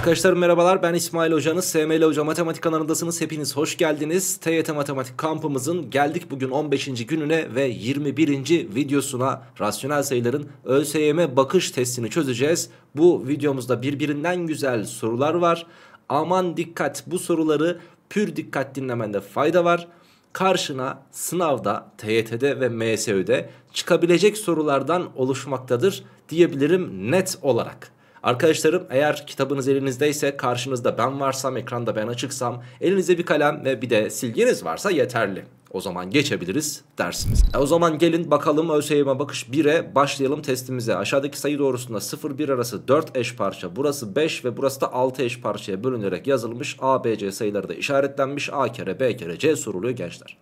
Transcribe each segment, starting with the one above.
Arkadaşlar merhabalar ben İsmail Hoca'nız. SML Hoca Matematik kanalındasınız. Hepiniz hoş geldiniz. TYT Matematik kampımızın geldik bugün 15. gününe ve 21. videosuna rasyonel sayıların ÖSYM bakış testini çözeceğiz. Bu videomuzda birbirinden güzel sorular var. Aman dikkat bu soruları pür dikkat dinlemende fayda var karşına sınavda, TYT'de ve MSÖ'de çıkabilecek sorulardan oluşmaktadır diyebilirim net olarak. Arkadaşlarım eğer kitabınız elinizdeyse karşınızda ben varsam ekranda ben açıksam elinize bir kalem ve bir de silginiz varsa yeterli. O zaman geçebiliriz dersimiz. E o zaman gelin bakalım ÖSYM bakış 1'e başlayalım testimize. Aşağıdaki sayı doğrusunda 0-1 arası 4 eş parça, burası 5 ve burası da 6 eş parçaya bölünerek yazılmış. A, B, C sayıları da işaretlenmiş. A kere B kere C soruluyor gençler.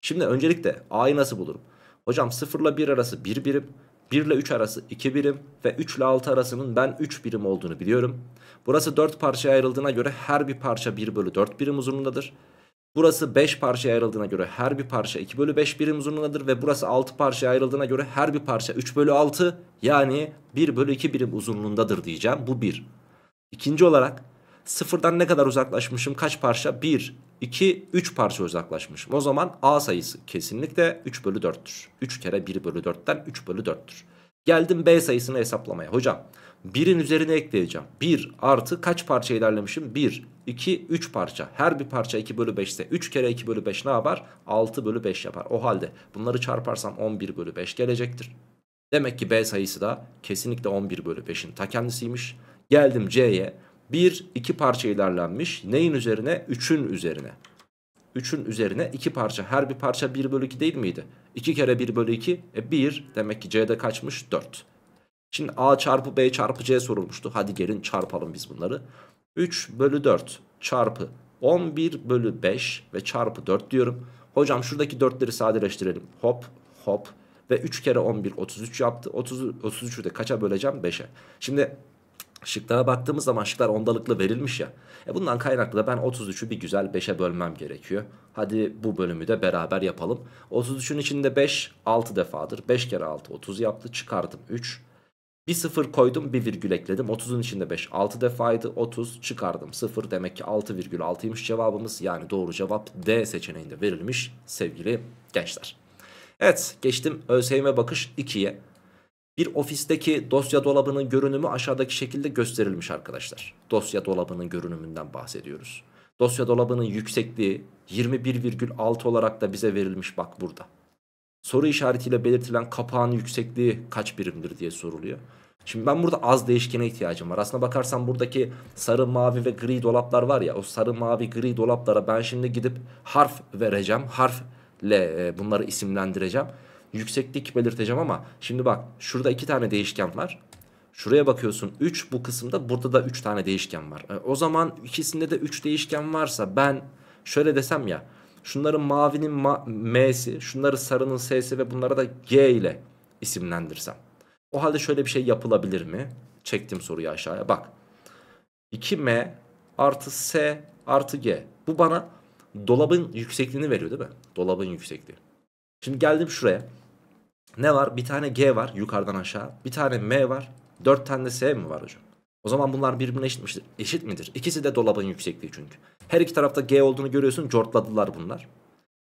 Şimdi öncelikle A'yı nasıl bulurum? Hocam 0 ile 1 arası 1 birim. 1 ile 3 arası 2 birim ve 3 ile 6 arasının ben 3 birim olduğunu biliyorum. Burası 4 parçaya ayrıldığına göre her bir parça 1 bölü 4 birim uzunluğundadır. Burası 5 parçaya ayrıldığına göre her bir parça 2 bölü 5 birim uzunluğundadır ve burası 6 parçaya ayrıldığına göre her bir parça 3 bölü 6 yani 1 bölü 2 birim uzunluğundadır diyeceğim. Bu 1. İkinci olarak sıfırdan ne kadar uzaklaşmışım kaç parça? 1, 2, 3 parça uzaklaşmışım. O zaman A sayısı kesinlikle 3 bölü 4'tür. 3 kere 1 bölü 4'ten 3 bölü 4'tür. Geldim B sayısını hesaplamaya. Hocam 1'in üzerine ekleyeceğim. 1 artı kaç parça ilerlemişim? 1, 2, 3 parça. Her bir parça 2 bölü 5 ise 3 kere 2 bölü 5 ne yapar? 6 bölü 5 yapar. O halde bunları çarparsam 11 bölü 5 gelecektir. Demek ki B sayısı da kesinlikle 11 bölü 5'in ta kendisiymiş. Geldim C'ye. 1 2 parça ilerlenmiş. Neyin üzerine? 3'ün üzerine. 3'ün üzerine 2 parça. Her bir parça 1 bölü 2 değil miydi? 2 kere 1 bölü 2. E 1 demek ki C'de kaçmış? 4. Şimdi A çarpı B çarpı C sorulmuştu. Hadi gelin çarpalım biz bunları. 3 bölü 4 çarpı 11 bölü 5 ve çarpı 4 diyorum. Hocam şuradaki 4'leri sadeleştirelim. Hop hop ve 3 kere 11 33 yaptı. 30, 33'ü de kaça böleceğim? 5'e. Şimdi Şıklara baktığımız zaman şıklar ondalıklı verilmiş ya. E bundan kaynaklı da ben 33'ü bir güzel 5'e bölmem gerekiyor. Hadi bu bölümü de beraber yapalım. 33'ün içinde 5 6 defadır. 5 kere 6 30 yaptı. Çıkardım 3. Bir 0 koydum bir virgül ekledim. 30'un içinde 5 6 defaydı. 30 çıkardım 0. Demek ki 6,6'ymış cevabımız. Yani doğru cevap D seçeneğinde verilmiş sevgili gençler. Evet geçtim ÖSYM bakış 2'ye. Bir ofisteki dosya dolabının görünümü aşağıdaki şekilde gösterilmiş arkadaşlar. Dosya dolabının görünümünden bahsediyoruz. Dosya dolabının yüksekliği 21,6 olarak da bize verilmiş bak burada. Soru işaretiyle belirtilen kapağın yüksekliği kaç birimdir diye soruluyor. Şimdi ben burada az değişkene ihtiyacım var. Aslına bakarsan buradaki sarı, mavi ve gri dolaplar var ya. O sarı, mavi, gri dolaplara ben şimdi gidip harf vereceğim. Harfle e, bunları isimlendireceğim yükseklik belirteceğim ama şimdi bak şurada iki tane değişken var. Şuraya bakıyorsun 3 bu kısımda burada da 3 tane değişken var. E, o zaman ikisinde de 3 değişken varsa ben şöyle desem ya şunların mavinin ma M'si şunları sarının S'si ve bunlara da G ile isimlendirsem. O halde şöyle bir şey yapılabilir mi? Çektim soruyu aşağıya bak. 2M artı S artı G. Bu bana dolabın yüksekliğini veriyor değil mi? Dolabın yüksekliği. Şimdi geldim şuraya ne var? Bir tane G var yukarıdan aşağı. Bir tane M var. Dört tane de S mi var hocam? O zaman bunlar birbirine eşitmiştir. Eşit midir? İkisi de dolabın yüksekliği çünkü. Her iki tarafta G olduğunu görüyorsun. Cortladılar bunlar.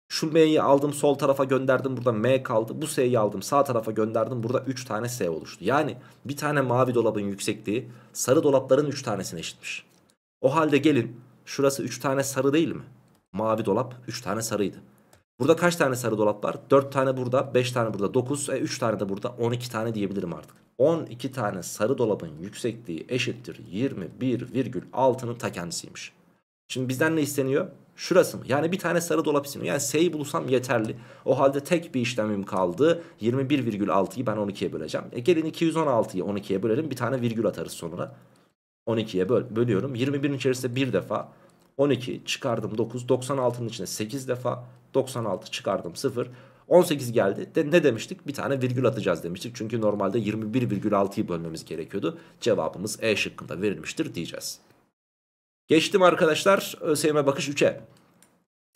Şu M'yi aldım sol tarafa gönderdim. Burada M kaldı. Bu S'yi aldım sağ tarafa gönderdim. Burada 3 tane S oluştu. Yani bir tane mavi dolabın yüksekliği sarı dolapların 3 tanesine eşitmiş. O halde gelin şurası 3 tane sarı değil mi? Mavi dolap 3 tane sarıydı. Burada kaç tane sarı dolap var? 4 tane burada, 5 tane burada, 9, e, 3 tane de burada, 12 tane diyebilirim artık. 12 tane sarı dolabın yüksekliği eşittir 21,6'nın ta kendisiymiş. Şimdi bizden ne isteniyor? Şurası mı? Yani bir tane sarı dolap isteniyor. Yani S'yi bulursam yeterli. O halde tek bir işlemim kaldı. 21,6'yı ben 12'ye böleceğim. E gelin 216'yı 12'ye bölelim. Bir tane virgül atarız sonuna. 12'ye böl bölüyorum. 21'in içerisinde bir defa 12 çıkardım 9. 96'nın içine 8 defa. 96 çıkardım 0. 18 geldi. De ne demiştik? Bir tane virgül atacağız demiştik. Çünkü normalde 21,6'yı bölmemiz gerekiyordu. Cevabımız E şıkkında verilmiştir diyeceğiz. Geçtim arkadaşlar ÖSYM bakış 3'e.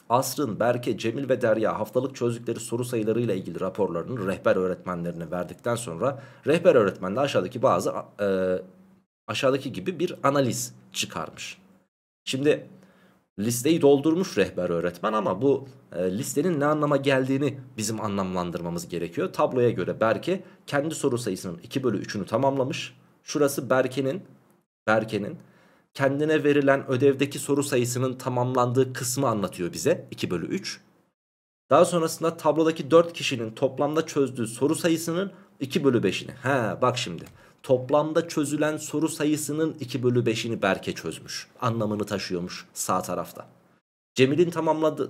Asrın, Berke, Cemil ve Derya haftalık çözdükleri soru sayılarıyla ilgili raporlarını rehber öğretmenlerine verdikten sonra rehber öğretmen de aşağıdaki bazı e, aşağıdaki gibi bir analiz çıkarmış. Şimdi listeyi doldurmuş rehber öğretmen ama bu e, listenin ne anlama geldiğini bizim anlamlandırmamız gerekiyor. Tabloya göre Berke kendi soru sayısının 2 bölü 3'ünü tamamlamış. Şurası Berke'nin Berke'nin kendine verilen ödevdeki soru sayısının tamamlandığı kısmı anlatıyor bize 2 bölü 3. Daha sonrasında tablodaki 4 kişinin toplamda çözdüğü soru sayısının 2 bölü 5'ini. He bak şimdi toplamda çözülen soru sayısının 2 bölü 5'ini Berke çözmüş. Anlamını taşıyormuş sağ tarafta. Cemil'in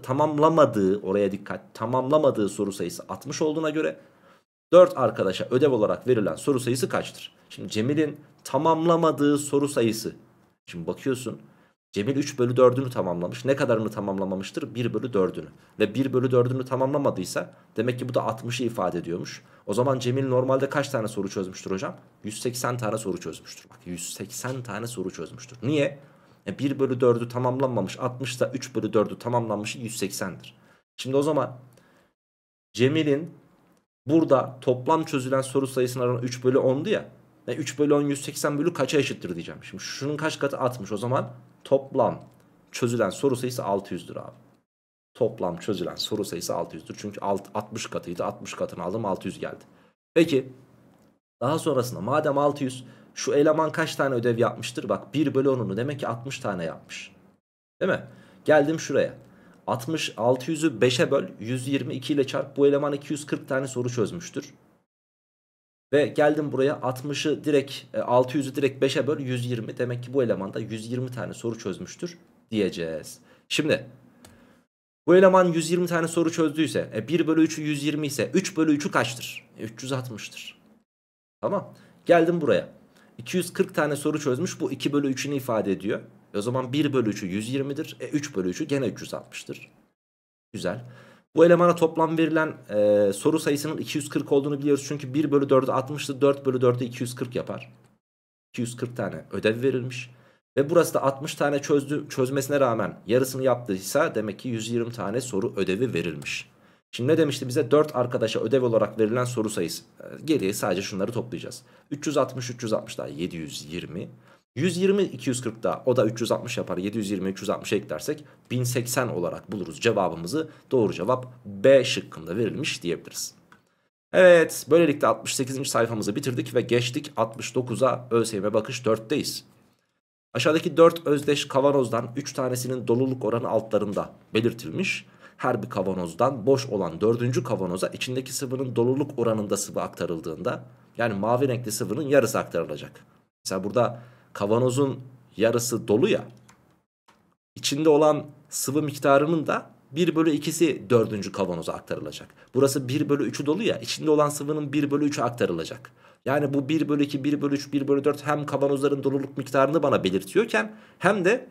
tamamlamadığı oraya dikkat tamamlamadığı soru sayısı 60 olduğuna göre 4 arkadaşa ödev olarak verilen soru sayısı kaçtır? Şimdi Cemil'in tamamlamadığı soru sayısı. Şimdi bakıyorsun Cemil 3 bölü 4'ünü tamamlamış. Ne kadarını tamamlamamıştır? 1 bölü 4'ünü. Ve 1 bölü 4'ünü tamamlamadıysa demek ki bu da 60'ı ifade ediyormuş. O zaman Cemil normalde kaç tane soru çözmüştür hocam? 180 tane soru çözmüştür. Bak 180 tane soru çözmüştür. Niye? E 1 bölü 4'ü tamamlanmamış 60 da 3 bölü 4'ü tamamlanmış 180'dir. Şimdi o zaman Cemil'in burada toplam çözülen soru sayısının aranı 3 bölü 10'du ya. 3 e, bölü 10 180 bölü kaça eşittir diyeceğim. Şimdi şunun kaç katı 60 o zaman toplam çözülen soru sayısı 600'dür abi. Toplam çözülen soru sayısı 600'dür. Çünkü 60 katıydı. 60 katını aldım 600 geldi. Peki daha sonrasında madem 600 şu eleman kaç tane ödev yapmıştır? Bak 1 bölü 10'unu demek ki 60 tane yapmış. Değil mi? Geldim şuraya. 60 600'ü 5'e böl 122 ile çarp bu eleman 240 tane soru çözmüştür. Ve geldim buraya 60'ı direkt 600'ü e, direkt 5'e böl 120. Demek ki bu elemanda 120 tane soru çözmüştür diyeceğiz. Şimdi bu eleman 120 tane soru çözdüyse e, 1 bölü 3'ü 120 ise 3 bölü 3'ü kaçtır? E, 360'tır. Tamam. Geldim buraya. 240 tane soru çözmüş. Bu 2 bölü 3'ünü ifade ediyor. E, o zaman 1 bölü 3'ü 120'dir. E, 3 bölü 3'ü gene 360'tır. Güzel. Bu elemana toplam verilen e, soru sayısının 240 olduğunu biliyoruz. Çünkü 1 bölü 4'e 60'tı 4 bölü 4'e 240 yapar. 240 tane ödev verilmiş. Ve burası da 60 tane çözdü, çözmesine rağmen yarısını yaptıysa demek ki 120 tane soru ödevi verilmiş. Şimdi ne demişti bize? 4 arkadaşa ödev olarak verilen soru sayısı. E, geriye sadece şunları toplayacağız. 360, 360 daha 720. 120 240 da, o da 360 yapar 720 360 eklersek 1080 olarak buluruz cevabımızı doğru cevap B şıkkında verilmiş diyebiliriz. Evet böylelikle 68. sayfamızı bitirdik ve geçtik 69'a ÖSYM bakış 4'teyiz. Aşağıdaki 4 özdeş kavanozdan 3 tanesinin doluluk oranı altlarında belirtilmiş. Her bir kavanozdan boş olan 4. kavanoza içindeki sıvının doluluk oranında sıvı aktarıldığında yani mavi renkli sıvının yarısı aktarılacak. Mesela burada kavanozun yarısı dolu ya. İçinde olan sıvı miktarının da 1 bölü 2'si 4. kavanoza aktarılacak. Burası 1 bölü 3'ü dolu ya içinde olan sıvının 1 bölü 3'ü aktarılacak. Yani bu 1 bölü 2, 1 bölü 3, 1 bölü 4 hem kavanozların doluluk miktarını bana belirtiyorken hem de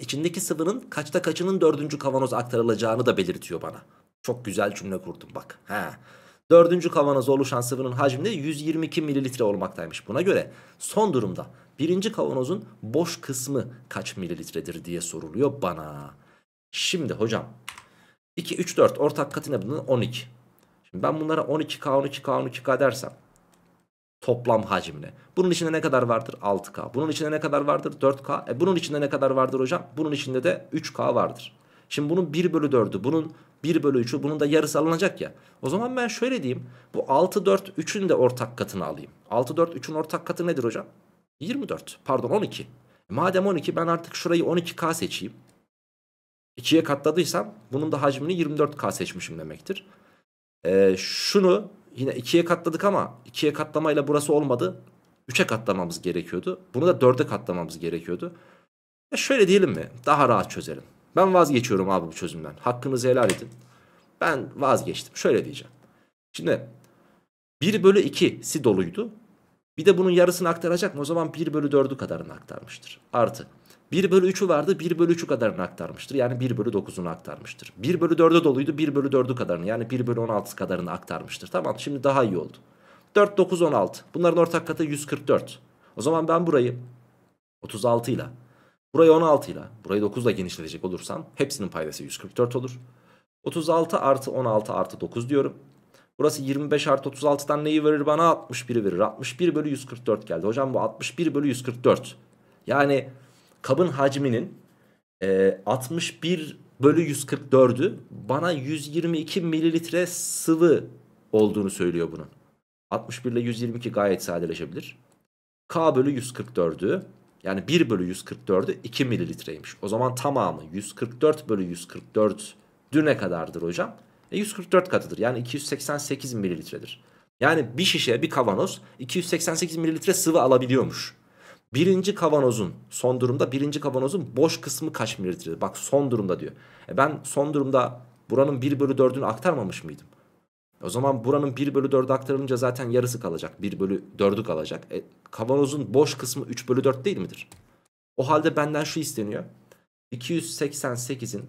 içindeki sıvının kaçta kaçının 4. kavanoza aktarılacağını da belirtiyor bana. Çok güzel cümle kurdum bak. He. Dördüncü kavanoza oluşan sıvının hacmi de 122 mililitre olmaktaymış. Buna göre son durumda birinci kavanozun boş kısmı kaç mililitredir diye soruluyor bana. Şimdi hocam 2, 3, 4 ortak katına bunun 12. Şimdi ben bunlara 12K, 12K, 12K dersem toplam hacimle. Bunun içinde ne kadar vardır? 6K. Bunun içinde ne kadar vardır? 4K. E bunun içinde ne kadar vardır hocam? Bunun içinde de 3K vardır. Şimdi bunun 1 bölü 4'ü, bunun 1 bölü 3'ü, bunun da yarısı alınacak ya. O zaman ben şöyle diyeyim. Bu 6, 4, 3'ün de ortak katını alayım. 6, 4, 3'ün ortak katı nedir hocam? 24 pardon 12. E, madem 12 ben artık şurayı 12K seçeyim. 2'ye katladıysam bunun da hacmini 24K seçmişim demektir. Ee, şunu yine 2'ye katladık ama 2'ye katlamayla burası olmadı. 3'e katlamamız gerekiyordu. Bunu da 4'e katlamamız gerekiyordu. Ya e, şöyle diyelim mi? Daha rahat çözelim. Ben vazgeçiyorum abi bu çözümden. Hakkınızı helal edin. Ben vazgeçtim. Şöyle diyeceğim. Şimdi 1 bölü 2'si doluydu. Bir de bunun yarısını aktaracak mı? O zaman 1 bölü 4'ü kadarını aktarmıştır. Artı 1 bölü 3'ü vardı 1 bölü 3'ü kadarını aktarmıştır. Yani 1 bölü 9'unu aktarmıştır. 1 bölü 4'e doluydu 1 bölü 4'ü kadarını yani 1 bölü 16 kadarını aktarmıştır. Tamam şimdi daha iyi oldu. 4, 9, 16. Bunların ortak katı 144. O zaman ben burayı 36 ile burayı 16 ile burayı 9 ile genişletecek olursam hepsinin paydası 144 olur. 36 artı 16 artı 9 diyorum. Burası 25 artı 36'dan neyi verir bana? 61'i verir. 61 bölü 144 geldi. Hocam bu 61 bölü 144. Yani kabın hacminin e, 61 bölü 144'ü bana 122 mililitre sıvı olduğunu söylüyor bunun. 61 ile 122 gayet sadeleşebilir. K bölü 144'ü yani 1 bölü 144'ü 2 mililitreymiş. O zaman tamamı 144 bölü 144 ne kadardır hocam? E 144 katıdır. Yani 288 mililitredir. Yani bir şişe bir kavanoz 288 mililitre sıvı alabiliyormuş. Birinci kavanozun son durumda birinci kavanozun boş kısmı kaç mililitre? Bak son durumda diyor. E ben son durumda buranın 1 bölü 4'ünü aktarmamış mıydım? O zaman buranın 1 bölü 4'ü aktarılınca zaten yarısı kalacak. 1 bölü 4'ü kalacak. E, kavanozun boş kısmı 3 bölü 4 değil midir? O halde benden şu isteniyor. 288'in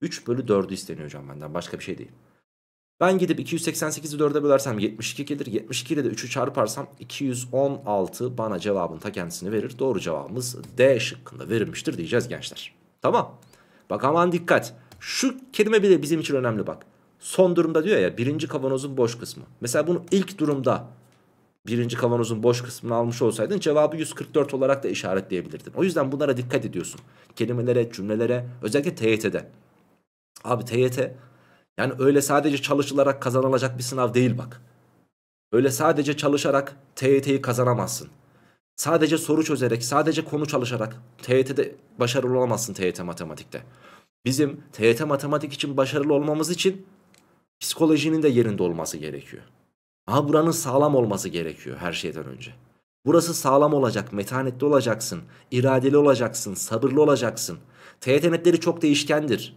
3 bölü 4'ü isteniyor hocam benden. Başka bir şey değil. Ben gidip 288'i 4'e bölersem 72 gelir. 72 ile de 3'ü çarparsam 216 bana cevabın ta kendisini verir. Doğru cevabımız D şıkkında verilmiştir diyeceğiz gençler. Tamam. Bak aman dikkat. Şu kelime bile bizim için önemli bak. Son durumda diyor ya birinci kavanozun boş kısmı. Mesela bunu ilk durumda birinci kavanozun boş kısmını almış olsaydın cevabı 144 olarak da işaretleyebilirdin. O yüzden bunlara dikkat ediyorsun. Kelimelere, cümlelere özellikle TYT'de. Abi TYT yani öyle sadece çalışılarak kazanılacak bir sınav değil bak. Öyle sadece çalışarak TYT'yi kazanamazsın. Sadece soru çözerek, sadece konu çalışarak TYT'de başarılı olamazsın TYT matematikte. Bizim TYT matematik için başarılı olmamız için psikolojinin de yerinde olması gerekiyor. Aha buranın sağlam olması gerekiyor her şeyden önce. Burası sağlam olacak, metanetli olacaksın, iradeli olacaksın, sabırlı olacaksın. TYT netleri çok değişkendir.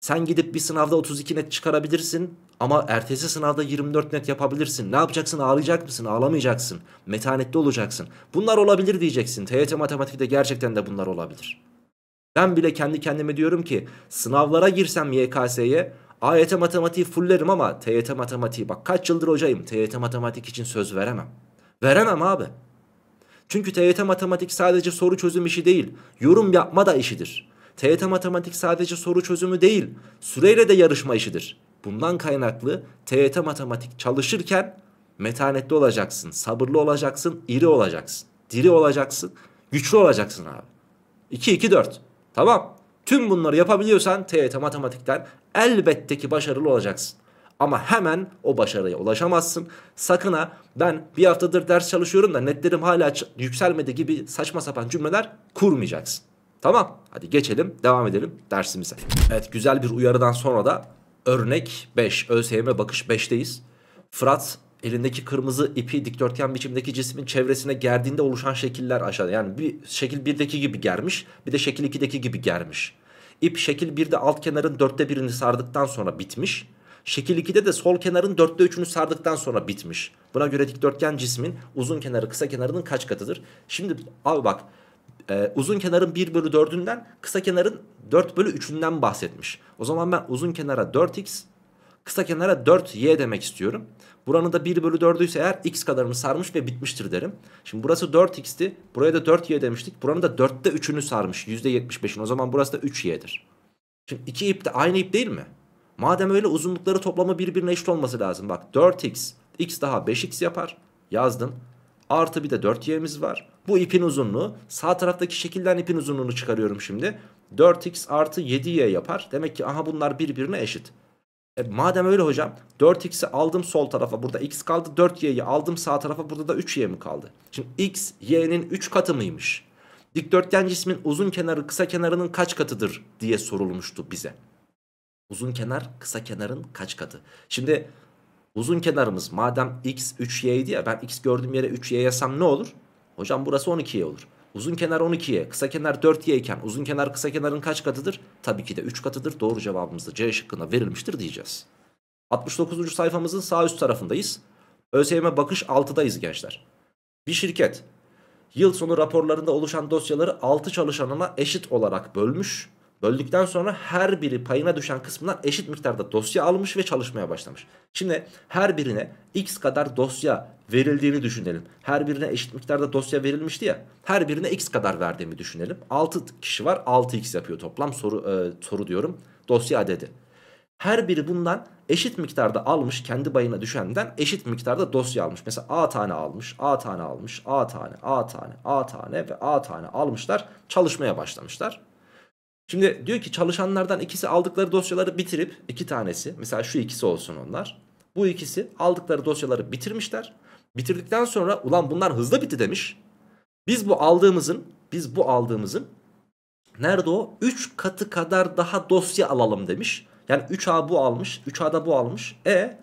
Sen gidip bir sınavda 32 net çıkarabilirsin ama ertesi sınavda 24 net yapabilirsin. Ne yapacaksın? Ağlayacak mısın? Ağlamayacaksın. Metanetli olacaksın. Bunlar olabilir diyeceksin. TYT matematikte gerçekten de bunlar olabilir. Ben bile kendi kendime diyorum ki sınavlara girsem YKS'ye AYT matematiği fullerim ama TYT matematiği bak kaç yıldır hocayım TYT matematik için söz veremem. Veremem abi. Çünkü TYT matematik sadece soru çözüm işi değil, yorum yapma da işidir. TYT matematik sadece soru çözümü değil, süreyle de yarışma işidir. Bundan kaynaklı TYT matematik çalışırken metanetli olacaksın, sabırlı olacaksın, iri olacaksın, diri olacaksın, güçlü olacaksın abi. 2-2-4 tamam. Tüm bunları yapabiliyorsan TYT matematikten elbette ki başarılı olacaksın. Ama hemen o başarıya ulaşamazsın. Sakın ha ben bir haftadır ders çalışıyorum da netlerim hala yükselmedi gibi saçma sapan cümleler kurmayacaksın. Tamam hadi geçelim devam edelim dersimize. Evet güzel bir uyarıdan sonra da örnek 5 ÖSYM bakış 5'teyiz. Fırat elindeki kırmızı ipi dikdörtgen biçimdeki cismin çevresine gerdiğinde oluşan şekiller aşağıda. Yani bir şekil 1'deki gibi germiş bir de şekil 2'deki gibi germiş. İp şekil 1'de alt kenarın dörtte birini sardıktan sonra bitmiş. Şekil 2'de de sol kenarın dörtte üçünü sardıktan sonra bitmiş. Buna göre dikdörtgen cismin uzun kenarı kısa kenarının kaç katıdır? Şimdi abi bak e, uzun kenarın 1 bölü 4'ünden kısa kenarın 4 bölü 3'ünden bahsetmiş. O zaman ben uzun kenara 4x kısa kenara 4y demek istiyorum. Buranın da 1 bölü 4'ü ise eğer x kadarını sarmış ve bitmiştir derim. Şimdi burası 4x'ti. Buraya da 4y demiştik. Buranın da 4'te 3'ünü sarmış. %75'in. O zaman burası da 3y'dir. Şimdi iki ip de aynı ip değil mi? Madem öyle uzunlukları toplamı birbirine eşit olması lazım. Bak 4x, x daha 5x yapar. Yazdım. Artı bir de 4y'miz var. Bu ipin uzunluğu sağ taraftaki şekilden ipin uzunluğunu çıkarıyorum şimdi. 4x artı 7y yapar. Demek ki aha bunlar birbirine eşit. E, madem öyle hocam 4x'i aldım sol tarafa burada x kaldı 4y'yi aldım sağ tarafa burada da 3y mi kaldı? Şimdi x y'nin 3 katı mıymış? Dikdörtgen cismin uzun kenarı kısa kenarının kaç katıdır diye sorulmuştu bize. Uzun kenar kısa kenarın kaç katı? Şimdi Uzun kenarımız madem x 3y idi ya ben x gördüğüm yere 3y yazsam ne olur? Hocam burası 12y olur. Uzun kenar 12y, kısa kenar 4y iken uzun kenar kısa kenarın kaç katıdır? Tabii ki de 3 katıdır. Doğru cevabımız da C şıkkına verilmiştir diyeceğiz. 69. sayfamızın sağ üst tarafındayız. ÖSYM bakış 6'dayız gençler. Bir şirket yıl sonu raporlarında oluşan dosyaları 6 çalışanına eşit olarak bölmüş Böldükten sonra her biri payına düşen kısmından eşit miktarda dosya almış ve çalışmaya başlamış. Şimdi her birine x kadar dosya verildiğini düşünelim. Her birine eşit miktarda dosya verilmişti ya. Her birine x kadar verdiğimi düşünelim. 6 kişi var 6x yapıyor toplam soru, e, soru diyorum dosya adedi. Her biri bundan eşit miktarda almış kendi bayına düşenden eşit miktarda dosya almış. Mesela A tane almış, A tane almış, A tane, A tane, A tane ve A tane almışlar çalışmaya başlamışlar. Şimdi diyor ki çalışanlardan ikisi aldıkları dosyaları bitirip iki tanesi mesela şu ikisi olsun onlar. Bu ikisi aldıkları dosyaları bitirmişler. Bitirdikten sonra ulan bunlar hızlı bitti demiş. Biz bu aldığımızın biz bu aldığımızın nerede o 3 katı kadar daha dosya alalım demiş. Yani 3A bu almış 3 da bu almış. E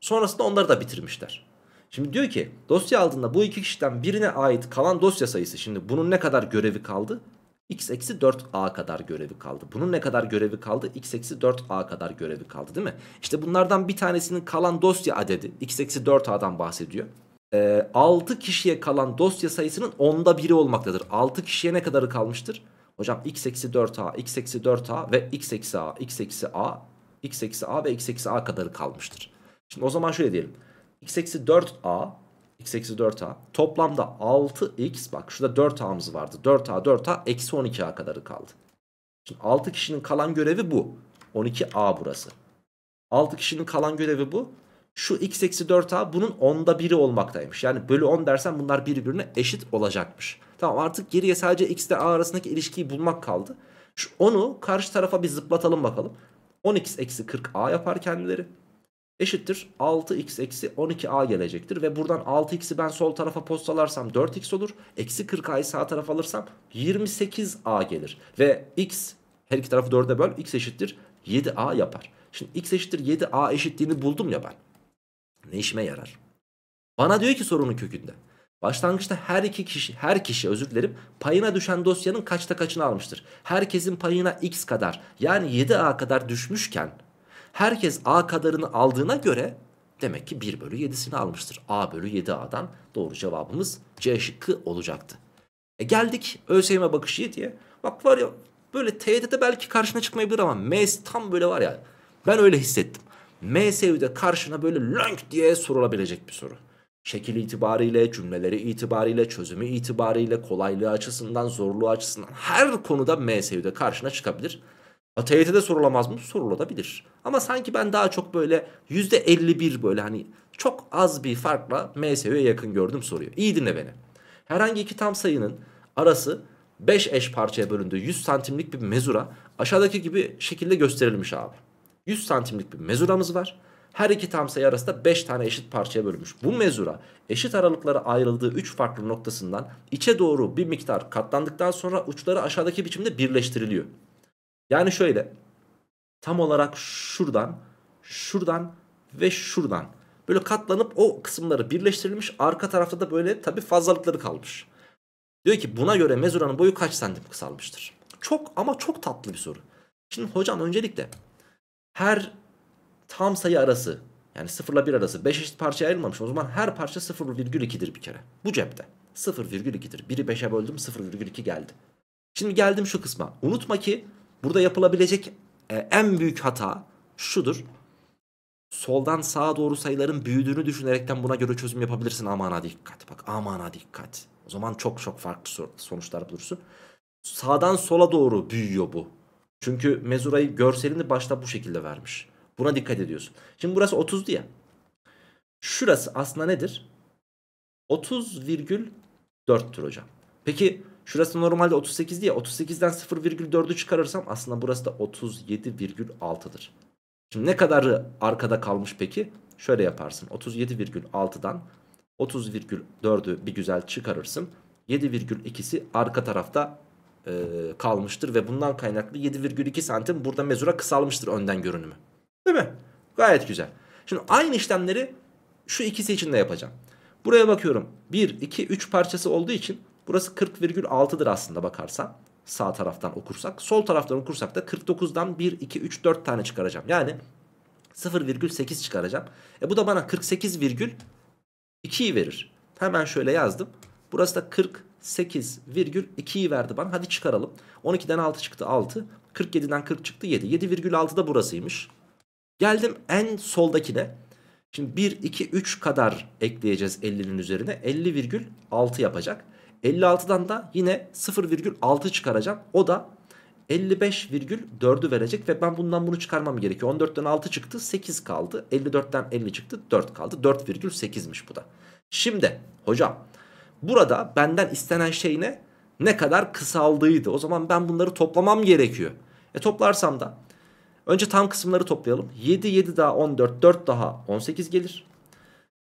sonrasında onları da bitirmişler. Şimdi diyor ki dosya aldığında bu iki kişiden birine ait kalan dosya sayısı şimdi bunun ne kadar görevi kaldı? x eksi 4a kadar görevi kaldı. Bunun ne kadar görevi kaldı? x eksi 4a kadar görevi kaldı değil mi? İşte bunlardan bir tanesinin kalan dosya adedi x eksi 4a'dan bahsediyor. E, 6 kişiye kalan dosya sayısının onda biri olmaktadır. 6 kişiye ne kadarı kalmıştır? Hocam x eksi 4a, x eksi 4a ve x eksi a, x eksi a, x eksi a ve x eksi a kadarı kalmıştır. Şimdi o zaman şöyle diyelim. x eksi 4a x-eksi 4a. Toplamda 6x bak şurada 4a'mız vardı. 4a 4a eksi 12a kadarı kaldı. Şimdi 6 kişinin kalan görevi bu. 12a burası. 6 kişinin kalan görevi bu. Şu x eksi 4a bunun onda biri olmaktaymış. Yani bölü 10 dersen bunlar birbirine eşit olacak'mış. Tamam artık geriye sadece x ile a arasındaki ilişkiyi bulmak kaldı. Şu onu karşı tarafa bir zıplatalım bakalım. 10x eksi 40a yapar kendileri eşittir 6x eksi 12a gelecektir. Ve buradan 6x'i ben sol tarafa postalarsam 4x olur. Eksi 40a'yı sağ tarafa alırsam 28a gelir. Ve x her iki tarafı 4'e böl x eşittir 7a yapar. Şimdi x eşittir 7a eşitliğini buldum ya ben. Ne işime yarar? Bana diyor ki sorunun kökünde. Başlangıçta her iki kişi, her kişi özür dilerim payına düşen dosyanın kaçta kaçını almıştır. Herkesin payına x kadar yani 7a kadar düşmüşken Herkes A kadarını aldığına göre demek ki 1 bölü 7'sini almıştır. A bölü 7A'dan doğru cevabımız C şıkkı olacaktı. E geldik ÖSYM bakışı diye Bak var ya böyle TYT'de belki karşına çıkmayabilir ama MS tam böyle var ya. Ben öyle hissettim. MSU'da karşına böyle lönk diye sorulabilecek bir soru. Şekil itibariyle, cümleleri itibariyle, çözümü itibariyle, kolaylığı açısından, zorluğu açısından her konuda MSU'da karşına çıkabilir. TYT'de sorulamaz mı? Sorulabilir. Ama sanki ben daha çok böyle %51 böyle hani çok az bir farkla MSV'ye yakın gördüm soruyu. İyi dinle beni. Herhangi iki tam sayının arası 5 eş parçaya bölündüğü 100 santimlik bir mezura aşağıdaki gibi şekilde gösterilmiş abi. 100 santimlik bir mezuramız var. Her iki tam sayı arasında 5 tane eşit parçaya bölünmüş. Bu mezura eşit aralıklara ayrıldığı 3 farklı noktasından içe doğru bir miktar katlandıktan sonra uçları aşağıdaki biçimde birleştiriliyor. Yani şöyle tam olarak şuradan, şuradan ve şuradan böyle katlanıp o kısımları birleştirilmiş. Arka tarafta da böyle tabi fazlalıkları kalmış. Diyor ki buna göre mezuranın boyu kaç santim kısalmıştır? Çok ama çok tatlı bir soru. Şimdi hocam öncelikle her tam sayı arası yani 0 ile 1 arası 5 eşit parçaya ayrılmamış. O zaman her parça 0,2'dir bir kere. Bu cepte. 0,2'dir. 1'i 5'e böldüm 0,2 geldi. Şimdi geldim şu kısma. Unutma ki Burada yapılabilecek e, en büyük hata şudur. Soldan sağa doğru sayıların büyüdüğünü düşünerekten buna göre çözüm yapabilirsin. Amana dikkat bak amana dikkat. O zaman çok çok farklı sonuçlar bulursun. Sağdan sola doğru büyüyor bu. Çünkü mezurayı görselini başta bu şekilde vermiş. Buna dikkat ediyorsun. Şimdi burası 30'du ya. Şurası aslında nedir? 30,4'tür hocam. Peki Şurası normalde 38 diye 38'den 0,4'ü çıkarırsam aslında burası da 37,6'dır. Şimdi ne kadarı arkada kalmış peki? Şöyle yaparsın 37,6'dan 30,4'ü bir güzel çıkarırsın. 7,2'si arka tarafta e, kalmıştır ve bundan kaynaklı 7,2 santim burada mezura kısalmıştır önden görünümü. Değil mi? Gayet güzel. Şimdi aynı işlemleri şu ikisi için de yapacağım. Buraya bakıyorum. 1, 2, 3 parçası olduğu için Burası 40,6'dır aslında bakarsan. Sağ taraftan okursak. Sol taraftan okursak da 49'dan 1, 2, 3, 4 tane çıkaracağım. Yani 0,8 çıkaracağım. E bu da bana 48,2'yi verir. Hemen şöyle yazdım. Burası da 48,2'yi verdi bana. Hadi çıkaralım. 12'den 6 çıktı 6. 47'den 40 çıktı 7. 7,6 da burasıymış. Geldim en soldakine. Şimdi 1, 2, 3 kadar ekleyeceğiz 50'nin üzerine. 50,6 yapacak. 56'dan da yine 0,6 çıkaracağım. O da 55,4'ü verecek ve ben bundan bunu çıkarmam gerekiyor. 14'ten 6 çıktı 8 kaldı. 54'ten 50 çıktı 4 kaldı. 4,8'miş bu da. Şimdi hocam burada benden istenen şey ne? Ne kadar kısaldıydı? O zaman ben bunları toplamam gerekiyor. E toplarsam da önce tam kısımları toplayalım. 7, 7 daha 14, 4 daha 18 gelir.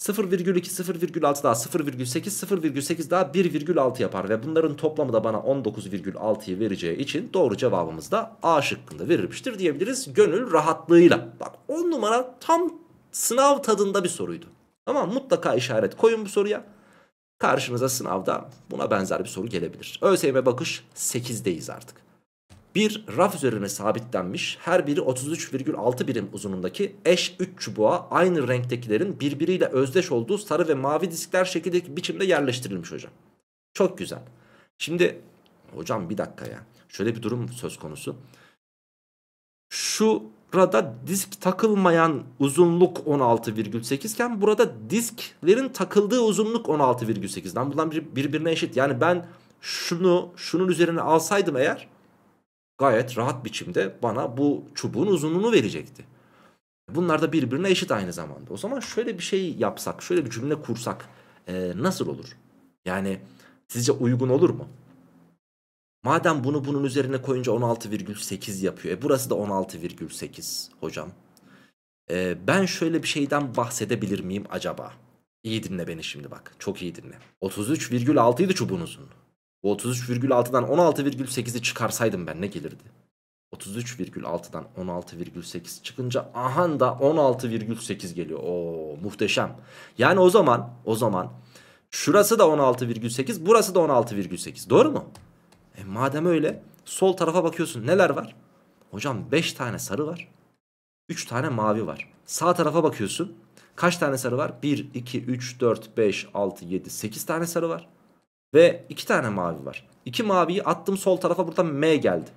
0,2, 0,6 daha 0,8, 0,8 daha 1,6 yapar. Ve bunların toplamı da bana 19,6'yı vereceği için doğru cevabımız da A şıkkında verilmiştir diyebiliriz. Gönül rahatlığıyla. Bak 10 numara tam sınav tadında bir soruydu. Ama mutlaka işaret koyun bu soruya. Karşınıza sınavda buna benzer bir soru gelebilir. ÖSYM bakış 8'deyiz artık bir raf üzerine sabitlenmiş her biri 33,6 birim uzunluğundaki eş 3 çubuğa aynı renktekilerin birbiriyle özdeş olduğu sarı ve mavi diskler şekildeki biçimde yerleştirilmiş hocam. Çok güzel. Şimdi hocam bir dakika ya. Şöyle bir durum söz konusu. Şu burada disk takılmayan uzunluk 16,8 iken burada disklerin takıldığı uzunluk 16,8'den. Bundan birbirine eşit. Yani ben şunu şunun üzerine alsaydım eğer gayet rahat biçimde bana bu çubuğun uzunluğunu verecekti. Bunlar da birbirine eşit aynı zamanda. O zaman şöyle bir şey yapsak, şöyle bir cümle kursak e, nasıl olur? Yani sizce uygun olur mu? Madem bunu bunun üzerine koyunca 16,8 yapıyor. E burası da 16,8 hocam. E, ben şöyle bir şeyden bahsedebilir miyim acaba? İyi dinle beni şimdi bak. Çok iyi dinle. 33,6 idi çubuğun uzunluğu. Bu 33,6'dan 16,8'i çıkarsaydım ben ne gelirdi? 33,6'dan 16,8 çıkınca ahan da 16,8 geliyor. Oo muhteşem. Yani o zaman o zaman şurası da 16,8 burası da 16,8 doğru mu? E madem öyle sol tarafa bakıyorsun neler var? Hocam 5 tane sarı var. 3 tane mavi var. Sağ tarafa bakıyorsun. Kaç tane sarı var? 1, 2, 3, 4, 5, 6, 7, 8 tane sarı var. Ve iki tane mavi var. İki maviyi attım sol tarafa burada M geldi.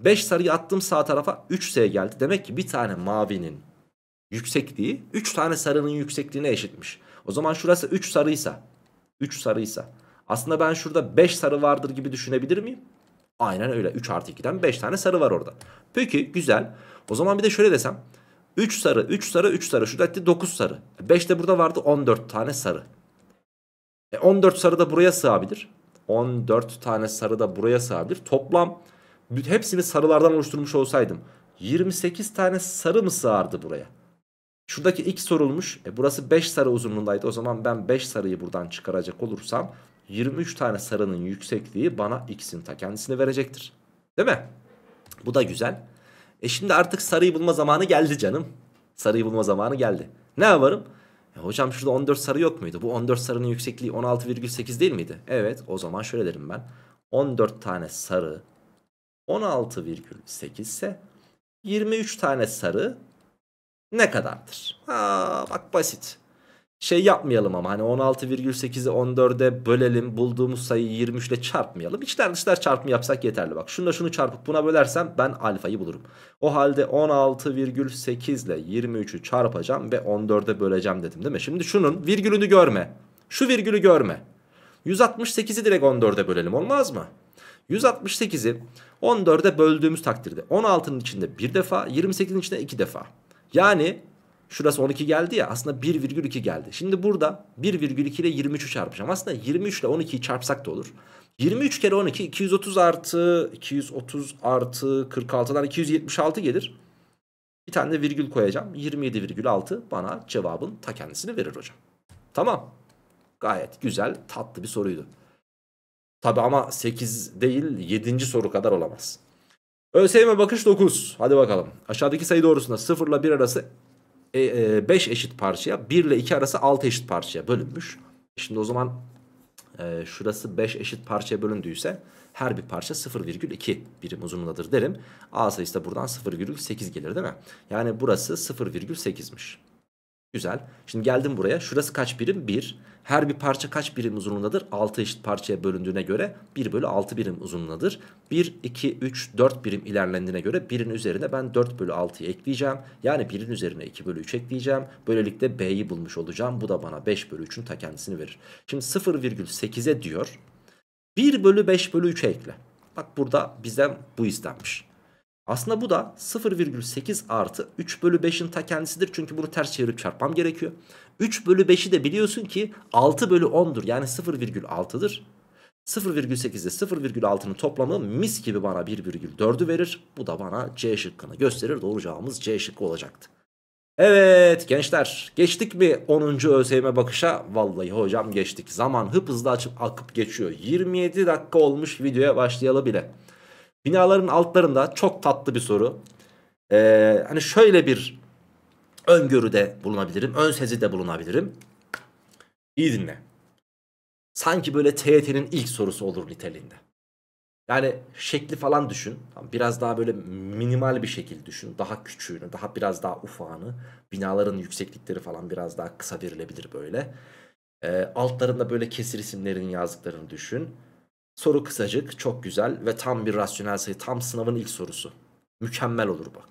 5 sarıyı attım sağ tarafa 3S geldi. Demek ki bir tane mavinin yüksekliği 3 tane sarının yüksekliğine eşitmiş. O zaman şurası 3 sarıysa 3 sarıysa aslında ben şurada 5 sarı vardır gibi düşünebilir miyim? Aynen öyle 3 artı 2'den 5 tane sarı var orada. Peki güzel. O zaman bir de şöyle desem 3 sarı 3 sarı 3 sarı şurada 9 sarı. 5 e, de burada vardı 14 tane sarı. 14 e, sarı da buraya sığabilir. 14 tane sarı da buraya sığabilir. Toplam hepsini sarılardan oluşturmuş olsaydım 28 tane sarı mı sığardı buraya? Şuradaki x sorulmuş. E burası 5 sarı uzunluğundaydı. O zaman ben 5 sarıyı buradan çıkaracak olursam 23 tane sarının yüksekliği bana x'in ta kendisini verecektir. Değil mi? Bu da güzel. E şimdi artık sarıyı bulma zamanı geldi canım. Sarıyı bulma zamanı geldi. Ne yaparım? Ya hocam şurada 14 sarı yok muydu? Bu 14 sarının yüksekliği 16,8 değil miydi? Evet o zaman şöyle derim ben. 14 tane sarı 16,8 ise 23 tane sarı ne kadardır? Ha, bak basit şey yapmayalım ama hani 16,8'i 14'e bölelim bulduğumuz sayıyı 23 ile çarpmayalım. İçler dışlar çarpımı yapsak yeterli bak. Şunu da şunu çarpıp buna bölersem ben alfayı bulurum. O halde 16,8 ile 23'ü çarpacağım ve 14'e böleceğim dedim değil mi? Şimdi şunun virgülünü görme. Şu virgülü görme. 168'i direkt 14'e bölelim olmaz mı? 168'i 14'e böldüğümüz takdirde 16'nın içinde bir defa 28'in içinde iki defa. Yani Şurası 12 geldi ya aslında 1,2 geldi. Şimdi burada 1,2 ile 23'ü çarpacağım. Aslında 23 ile 12'yi çarpsak da olur. 23 kere 12 230 artı 230 artı 46'dan 276 gelir. Bir tane de virgül koyacağım. 27,6 bana cevabın ta kendisini verir hocam. Tamam. Gayet güzel tatlı bir soruydu. Tabi ama 8 değil 7. soru kadar olamaz. ÖSYM bakış 9. Hadi bakalım. Aşağıdaki sayı doğrusunda 0 ile 1 arası 5 e, e, eşit parçaya 1 ile 2 arası 6 eşit parçaya bölünmüş. E, şimdi o zaman e, şurası 5 eşit parçaya bölündüyse her bir parça 0,2 birim uzunluğundadır derim. A sayısı da buradan 0,8 gelir değil mi? Yani burası 0,8'miş. Güzel. Şimdi geldim buraya. Şurası kaç birim? 1. Her bir parça kaç birim uzunluğundadır? 6 eşit parçaya bölündüğüne göre 1 bölü 6 birim uzunluğundadır. 1, 2, 3, 4 birim ilerlendiğine göre 1'in üzerine ben 4 bölü 6'yı ekleyeceğim. Yani 1'in üzerine 2 bölü 3 ekleyeceğim. Böylelikle B'yi bulmuş olacağım. Bu da bana 5 bölü 3'ün ta kendisini verir. Şimdi 0,8'e diyor. 1 bölü 5 bölü 3'e ekle. Bak burada bizden bu istenmiş. Aslında bu da 0,8 artı 3 bölü 5'in ta kendisidir. Çünkü bunu ters çevirip çarpmam gerekiyor. 3 bölü 5'i de biliyorsun ki 6 bölü 10'dur. Yani 0,6'dır. 0,8 ile 0,6'nın toplamı mis gibi bana 1,4'ü verir. Bu da bana C şıkkını gösterir. Doğru cevabımız C şıkkı olacaktı. Evet gençler geçtik mi 10. ÖSYM bakışa? Vallahi hocam geçtik. Zaman hıp hızlı açıp akıp geçiyor. 27 dakika olmuş videoya başlayalı bile. Binaların altlarında çok tatlı bir soru. Ee, hani şöyle bir de bulunabilirim. Ön sezi de bulunabilirim. İyi dinle. Sanki böyle TYT'nin ilk sorusu olur niteliğinde. Yani şekli falan düşün. Biraz daha böyle minimal bir şekil düşün. Daha küçüğünü, daha biraz daha ufağını. Binaların yükseklikleri falan biraz daha kısa verilebilir böyle. E, altlarında böyle kesir isimlerin yazdıklarını düşün. Soru kısacık, çok güzel ve tam bir rasyonel sayı. Tam sınavın ilk sorusu. Mükemmel olur bak.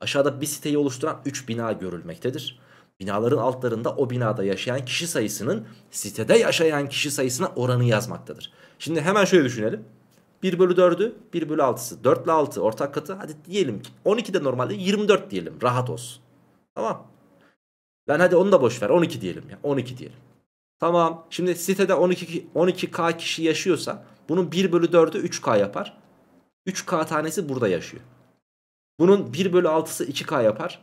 Aşağıda bir siteyi oluşturan 3 bina görülmektedir. Binaların altlarında o binada yaşayan kişi sayısının sitede yaşayan kişi sayısına oranı yazmaktadır. Şimdi hemen şöyle düşünelim. 1 bölü 4'ü 1 bölü 6'sı 4 ile 6 ortak katı hadi diyelim ki 12 de normalde 24 diyelim rahat olsun. Tamam. Ben hadi onu da boş ver 12 diyelim ya 12 diyelim. Tamam şimdi sitede 12, 12K kişi yaşıyorsa bunun 1 bölü 4'ü 3K yapar. 3K tanesi burada yaşıyor. Bunun 1 bölü 6'sı 2K yapar.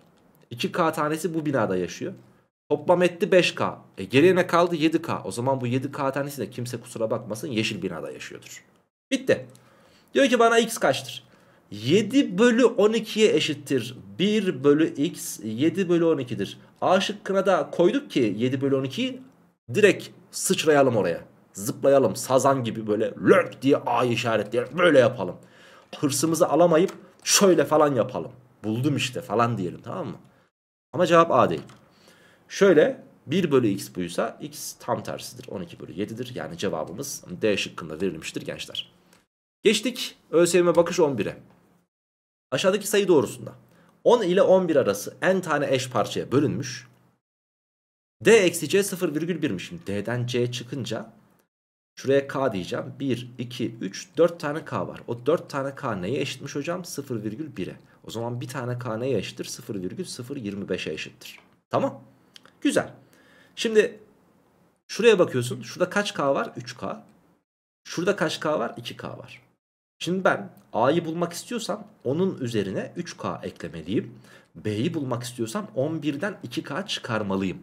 2K tanesi bu binada yaşıyor. Toplam etti 5K. E geriye ne kaldı? 7K. O zaman bu 7K tanesi de kimse kusura bakmasın yeşil binada yaşıyordur. Bitti. Diyor ki bana x kaçtır? 7 bölü 12'ye eşittir. 1 bölü x 7 bölü 12'dir. A şıkkına da koyduk ki 7 bölü 12'yi Direkt sıçrayalım oraya. Zıplayalım sazan gibi böyle lök diye A işaretleyerek böyle yapalım. Hırsımızı alamayıp şöyle falan yapalım. Buldum işte falan diyelim tamam mı? Ama cevap A değil. Şöyle 1 bölü x buysa x tam tersidir. 12 bölü 7'dir. Yani cevabımız D şıkkında verilmiştir gençler. Geçtik ÖSYM bakış 11'e. Aşağıdaki sayı doğrusunda 10 ile 11 arası n tane eş parçaya bölünmüş D eksi C 0,1'miş. Şimdi D'den C çıkınca şuraya K diyeceğim. 1, 2, 3, 4 tane K var. O 4 tane K neye eşitmiş hocam? 0,1'e. O zaman bir tane K neye eşittir? 0,025'e eşittir. Tamam. Güzel. Şimdi şuraya bakıyorsun. Şurada kaç K var? 3K. Şurada kaç K var? 2K var. Şimdi ben A'yı bulmak istiyorsam onun üzerine 3K eklemeliyim. B'yi bulmak istiyorsam 11'den 2K çıkarmalıyım.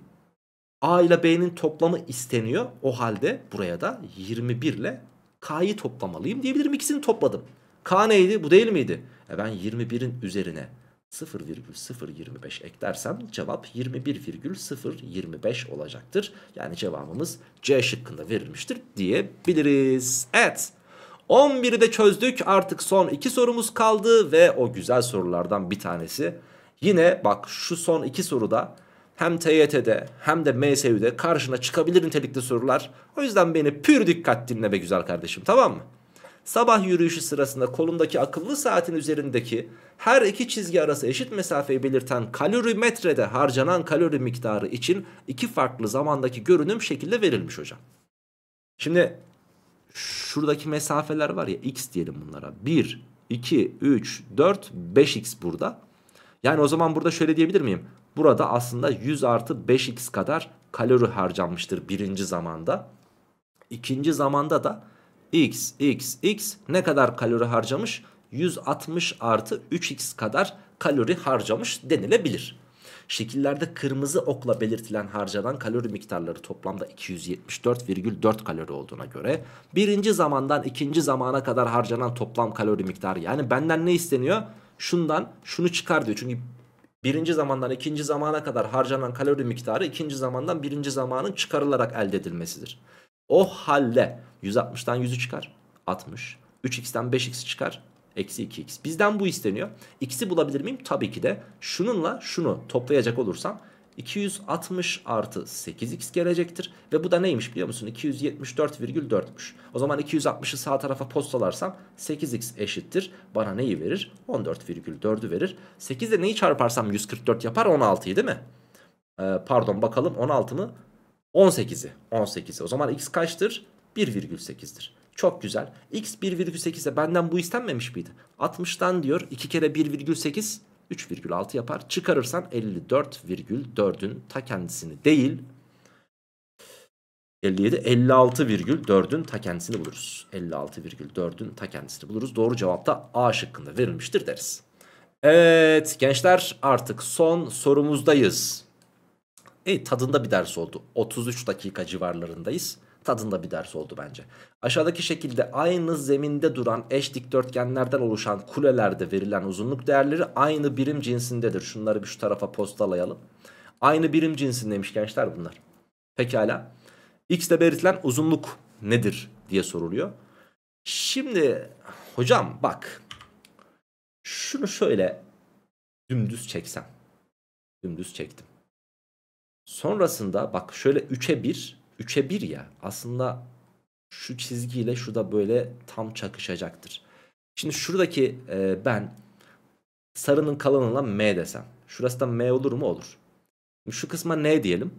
A ile B'nin toplamı isteniyor. O halde buraya da 21 ile K'yı toplamalıyım diyebilirim. İkisini topladım. K neydi? Bu değil miydi? E ben 21'in üzerine 0,025 eklersem cevap 21,025 olacaktır. Yani cevabımız C şıkkında verilmiştir diyebiliriz. Evet. 11'i de çözdük. Artık son iki sorumuz kaldı ve o güzel sorulardan bir tanesi. Yine bak şu son iki soruda hem TYT'de hem de MSU'de karşına çıkabilir nitelikte sorular. O yüzden beni pür dikkat dinle be güzel kardeşim tamam mı? Sabah yürüyüşü sırasında kolundaki akıllı saatin üzerindeki her iki çizgi arası eşit mesafeyi belirten kalorimetrede harcanan kalori miktarı için iki farklı zamandaki görünüm şekilde verilmiş hocam. Şimdi şuradaki mesafeler var ya x diyelim bunlara. 1, 2, 3, 4, 5x burada. Yani o zaman burada şöyle diyebilir miyim? Burada aslında 100 artı 5x kadar kalori harcanmıştır birinci zamanda. İkinci zamanda da x, x, x ne kadar kalori harcamış? 160 artı 3x kadar kalori harcamış denilebilir. Şekillerde kırmızı okla belirtilen harcanan kalori miktarları toplamda 274,4 kalori olduğuna göre birinci zamandan ikinci zamana kadar harcanan toplam kalori miktarı yani benden ne isteniyor? Şundan şunu çıkar diyor. Çünkü birinci zamandan ikinci zamana kadar harcanan kalori miktarı ikinci zamandan birinci zamanın çıkarılarak elde edilmesidir. O halde 160'tan 100'ü çıkar 60, 3x'ten 5 x çıkar eksi 2x. Bizden bu isteniyor. X'i bulabilir miyim? Tabii ki de şununla şunu toplayacak olursam 260 artı 8x gelecektir. Ve bu da neymiş biliyor musun? 274,4'müş. O zaman 260'ı sağ tarafa postalarsam 8x eşittir. Bana neyi verir? 14,4'ü verir. 8 ile neyi çarparsam 144 yapar? 16'yı değil mi? Ee, pardon bakalım 16 mı? 18'i. 18'i. O zaman x kaçtır? 1,8'dir. Çok güzel. X 1,8'e benden bu istenmemiş miydi? 60'tan diyor 2 kere 1,8 3,6 yapar. Çıkarırsan 54,4'ün ta kendisini değil 57 56,4'ün ta kendisini buluruz. 56,4'ün ta kendisini buluruz. Doğru cevap da A şıkkında verilmiştir deriz. Evet gençler artık son sorumuzdayız. İyi tadında bir ders oldu. 33 dakika civarlarındayız tadında bir ders oldu bence. Aşağıdaki şekilde aynı zeminde duran eş dikdörtgenlerden oluşan kulelerde verilen uzunluk değerleri aynı birim cinsindedir. Şunları bir şu tarafa postalayalım. Aynı birim cinsindeymiş gençler bunlar. Pekala. X'de belirtilen uzunluk nedir diye soruluyor. Şimdi hocam bak. Şunu şöyle dümdüz çeksem. Dümdüz çektim. Sonrasında bak şöyle 3'e 1 3'e 1 ya. Aslında şu çizgiyle şu da böyle tam çakışacaktır. Şimdi şuradaki e, ben sarının kalanına M desem. Şurası da M olur mu? Olur. Şu kısma N diyelim.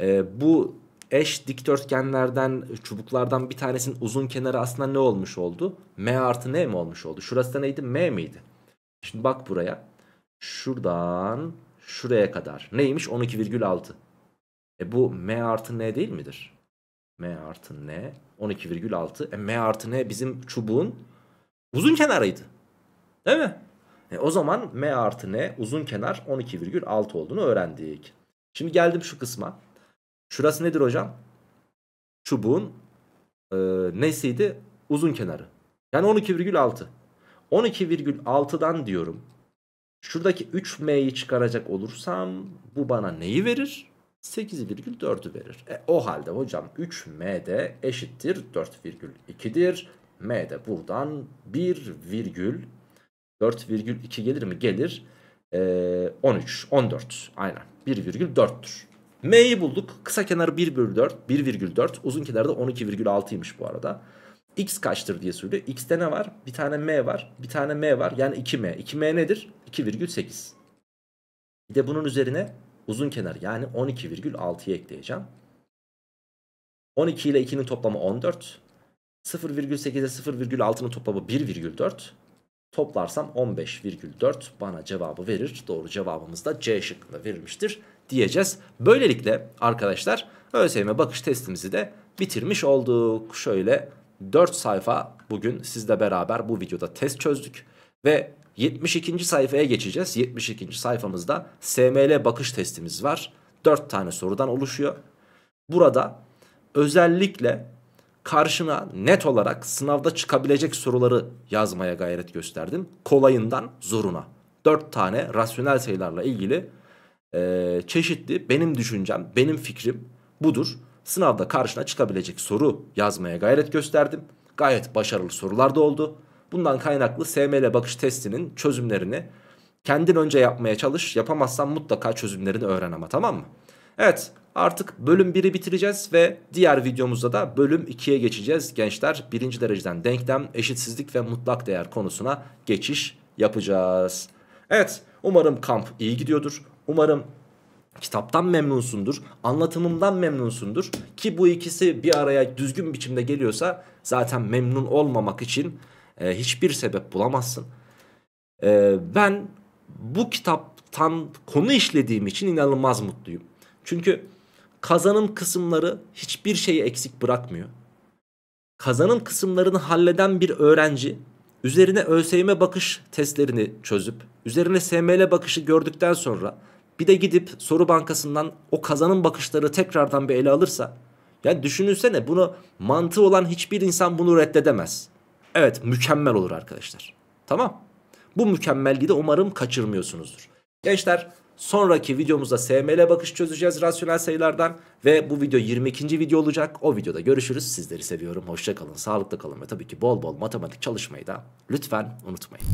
E, bu eş dikdörtgenlerden, çubuklardan bir tanesinin uzun kenarı aslında ne olmuş oldu? M artı N mi olmuş oldu? Şurası da neydi? M miydi? Şimdi bak buraya. Şuradan şuraya kadar. Neymiş? 12,6. E bu m artı n değil midir? m artı n 12,6. E m artı n bizim çubuğun uzun kenarıydı. Değil mi? E o zaman m artı n uzun kenar 12,6 olduğunu öğrendik. Şimdi geldim şu kısma. Şurası nedir hocam? Çubuğun e, nesiydi? Uzun kenarı. Yani 12,6. 12,6'dan diyorum. Şuradaki 3m'yi çıkaracak olursam bu bana neyi verir? 8,4'ü verir. E, o halde hocam 3m de eşittir 4,2'dir. M de buradan 1 virgül 4,2 gelir mi? Gelir. Ee, 13, 14 aynen 1,4'tür. M'yi bulduk. Kısa kenar 1 bölü 4, 1,4. Uzun kenarı da 12,6'ymış bu arada. X kaçtır diye soruyor. X'te ne var? Bir tane M var. Bir tane M var. Yani 2M. 2M nedir? 2,8. Bir de bunun üzerine uzun kenar yani 12,6'yı ekleyeceğim. 12 ile 2'nin toplamı 14. 0,8 ile 0,6'nın toplamı 1,4. Toplarsam 15,4 bana cevabı verir. Doğru cevabımız da C şıkkında verilmiştir diyeceğiz. Böylelikle arkadaşlar ÖSYM bakış testimizi de bitirmiş olduk. Şöyle 4 sayfa bugün sizle beraber bu videoda test çözdük. Ve 72. sayfaya geçeceğiz. 72. sayfamızda SML bakış testimiz var. 4 tane sorudan oluşuyor. Burada özellikle karşına net olarak sınavda çıkabilecek soruları yazmaya gayret gösterdim. Kolayından zoruna. 4 tane rasyonel sayılarla ilgili e, çeşitli benim düşüncem, benim fikrim budur. Sınavda karşına çıkabilecek soru yazmaya gayret gösterdim. Gayet başarılı sorular da oldu. Bundan kaynaklı SML bakış testinin çözümlerini kendin önce yapmaya çalış. Yapamazsan mutlaka çözümlerini öğren ama tamam mı? Evet artık bölüm 1'i bitireceğiz ve diğer videomuzda da bölüm 2'ye geçeceğiz. Gençler birinci dereceden denklem, eşitsizlik ve mutlak değer konusuna geçiş yapacağız. Evet umarım kamp iyi gidiyordur. Umarım kitaptan memnunsundur, anlatımımdan memnunsundur ki bu ikisi bir araya düzgün biçimde geliyorsa zaten memnun olmamak için e, hiçbir sebep bulamazsın. E, ben bu kitaptan konu işlediğim için inanılmaz mutluyum. Çünkü kazanım kısımları hiçbir şeyi eksik bırakmıyor. Kazanım kısımlarını halleden bir öğrenci üzerine ÖSYM bakış testlerini çözüp üzerine SML bakışı gördükten sonra bir de gidip soru bankasından o kazanım bakışları tekrardan bir ele alırsa yani düşünülsene bunu mantığı olan hiçbir insan bunu reddedemez. Evet mükemmel olur arkadaşlar. Tamam. Bu mükemmelliği de umarım kaçırmıyorsunuzdur. Gençler sonraki videomuzda SML bakış çözeceğiz rasyonel sayılardan. Ve bu video 22. video olacak. O videoda görüşürüz. Sizleri seviyorum. Hoşçakalın, Sağlıkla kalın ve tabii ki bol bol matematik çalışmayı da lütfen unutmayın.